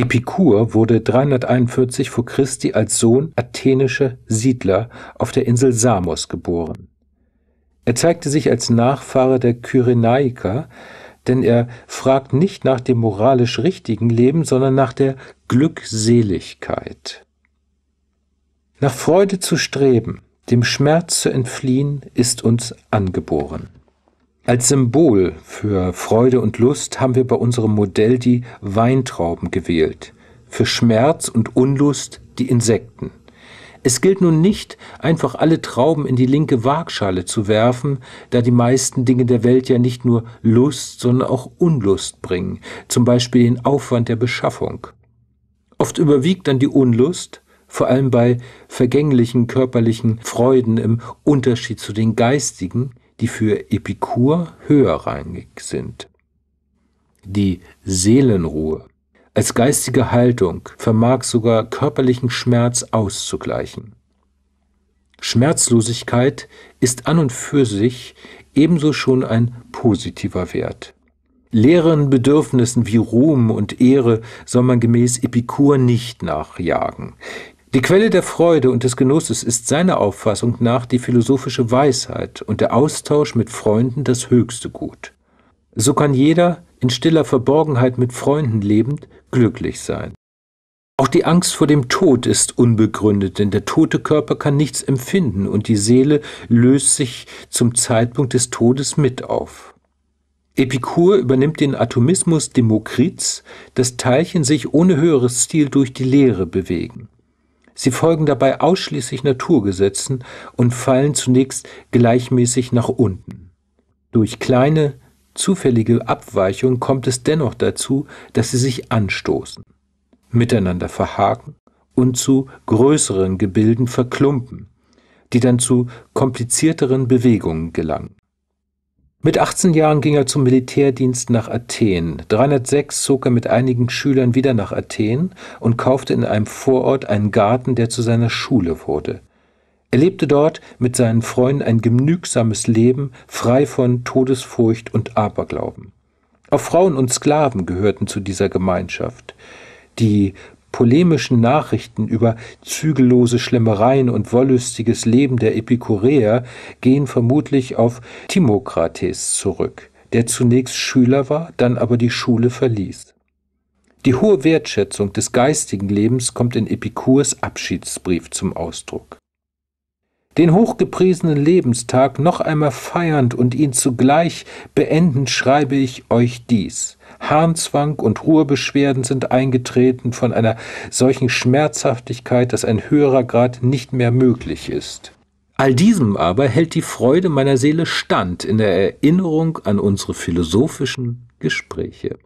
Epikur wurde 341 vor Christi als Sohn athenischer Siedler auf der Insel Samos geboren. Er zeigte sich als Nachfahre der Kyrenaiker, denn er fragt nicht nach dem moralisch richtigen Leben, sondern nach der Glückseligkeit. Nach Freude zu streben, dem Schmerz zu entfliehen, ist uns angeboren als Symbol für Freude und Lust haben wir bei unserem Modell die Weintrauben gewählt, für Schmerz und Unlust die Insekten. Es gilt nun nicht, einfach alle Trauben in die linke Waagschale zu werfen, da die meisten Dinge der Welt ja nicht nur Lust, sondern auch Unlust bringen, zum Beispiel den Aufwand der Beschaffung. Oft überwiegt dann die Unlust, vor allem bei vergänglichen körperlichen Freuden im Unterschied zu den geistigen, die für Epikur höherrangig sind. Die Seelenruhe als geistige Haltung vermag sogar körperlichen Schmerz auszugleichen. Schmerzlosigkeit ist an und für sich ebenso schon ein positiver Wert. Leeren Bedürfnissen wie Ruhm und Ehre soll man gemäß Epikur nicht nachjagen. Die Quelle der Freude und des Genusses ist seiner Auffassung nach die philosophische Weisheit und der Austausch mit Freunden das höchste Gut. So kann jeder, in stiller Verborgenheit mit Freunden lebend, glücklich sein. Auch die Angst vor dem Tod ist unbegründet, denn der tote Körper kann nichts empfinden und die Seele löst sich zum Zeitpunkt des Todes mit auf. Epikur übernimmt den Atomismus Demokrits, dass Teilchen sich ohne höheres Stil durch die Leere bewegen. Sie folgen dabei ausschließlich Naturgesetzen und fallen zunächst gleichmäßig nach unten. Durch kleine, zufällige Abweichungen kommt es dennoch dazu, dass sie sich anstoßen, miteinander verhaken und zu größeren Gebilden verklumpen, die dann zu komplizierteren Bewegungen gelangen mit 18 Jahren ging er zum Militärdienst nach Athen. 306 zog er mit einigen Schülern wieder nach Athen und kaufte in einem Vorort einen Garten, der zu seiner Schule wurde. Er lebte dort mit seinen Freunden ein genügsames Leben, frei von Todesfurcht und Aberglauben. Auch Frauen und Sklaven gehörten zu dieser Gemeinschaft. Die polemischen Nachrichten über zügellose Schlemmereien und wollüstiges Leben der Epikureer gehen vermutlich auf Timokrates zurück, der zunächst Schüler war, dann aber die Schule verließ. Die hohe Wertschätzung des geistigen Lebens kommt in Epikurs Abschiedsbrief zum Ausdruck. Den hochgepriesenen Lebenstag noch einmal feiernd und ihn zugleich beendend schreibe ich euch dies Harnzwang und Ruhebeschwerden sind eingetreten von einer solchen Schmerzhaftigkeit, dass ein höherer Grad nicht mehr möglich ist. All diesem aber hält die Freude meiner Seele stand in der Erinnerung an unsere philosophischen Gespräche.